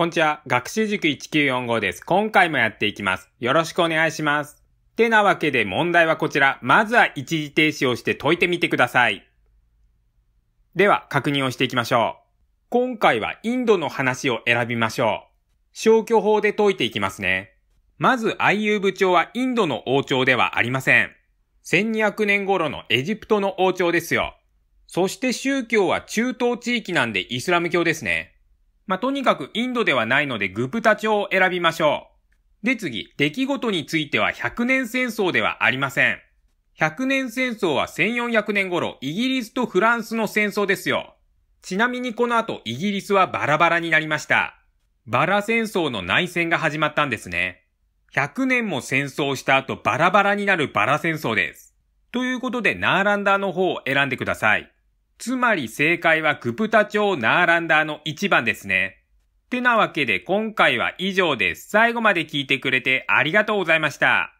こんにちは。学習塾1945です。今回もやっていきます。よろしくお願いします。てなわけで問題はこちら。まずは一時停止をして解いてみてください。では、確認をしていきましょう。今回はインドの話を選びましょう。消去法で解いていきますね。まず、IU 部長はインドの王朝ではありません。1200年頃のエジプトの王朝ですよ。そして宗教は中東地域なんでイスラム教ですね。まあ、とにかくインドではないのでグプタ朝を選びましょう。で次、出来事については100年戦争ではありません。100年戦争は1400年頃、イギリスとフランスの戦争ですよ。ちなみにこの後、イギリスはバラバラになりました。バラ戦争の内戦が始まったんですね。100年も戦争した後、バラバラになるバラ戦争です。ということで、ナーランダーの方を選んでください。つまり正解はクプタ町ナーランダーの1番ですね。ってなわけで今回は以上です。最後まで聞いてくれてありがとうございました。